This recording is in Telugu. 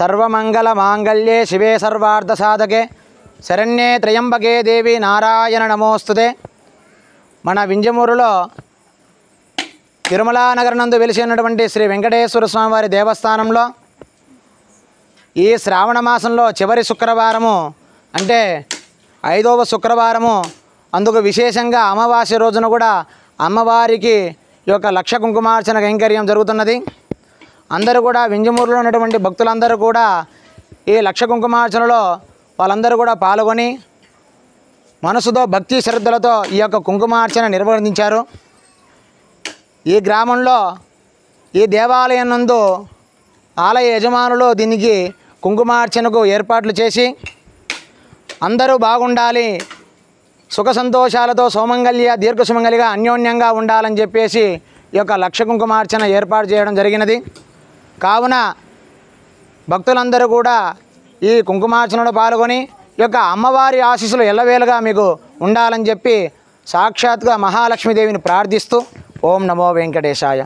సర్వమంగళ మాంగళ్యే శివే సాధకే శరణ్యే త్రయంబకే దేవి నారాయణ నమోస్తుదే మన వింజమూరులో నగర నందు వెలిసినటువంటి శ్రీ వెంకటేశ్వర స్వామివారి దేవస్థానంలో ఈ శ్రావణ మాసంలో చివరి శుక్రవారము అంటే ఐదవ శుక్రవారము అందుకు విశేషంగా అమావాస్య రోజున కూడా అమ్మవారికి యొక్క లక్ష కుంకుమార్చన కైంకర్యం జరుగుతున్నది అందరూ కూడా వింజమూరులో ఉన్నటువంటి భక్తులందరూ కూడా ఈ లక్ష కుంకుమార్చనలో వాళ్ళందరూ కూడా పాల్గొని మనసుతో భక్తి శ్రద్ధలతో ఈ యొక్క కుంకుమార్చన నిర్వహించారు ఈ గ్రామంలో ఈ దేవాలయం నందు ఆలయ యజమానులు దీనికి కుంకుమార్చనకు ఏర్పాట్లు చేసి అందరూ బాగుండాలి సుఖ సంతోషాలతో సోమంగళ్య దీర్ఘ సుమంగలిగా అన్యోన్యంగా ఉండాలని చెప్పేసి ఈ యొక్క లక్ష కుంకుమార్చన ఏర్పాటు చేయడం జరిగినది కావున భక్తులందరూ కూడా ఈ కుంకుమార్చనలో పాల్గొని యొక్క అమ్మవారి ఆశీస్సులు ఎల్లవేళగా మీకు ఉండాలని చెప్పి సాక్షాత్గా మహాలక్ష్మీదేవిని ప్రార్థిస్తూ ఓం నమో వెంకటేశాయ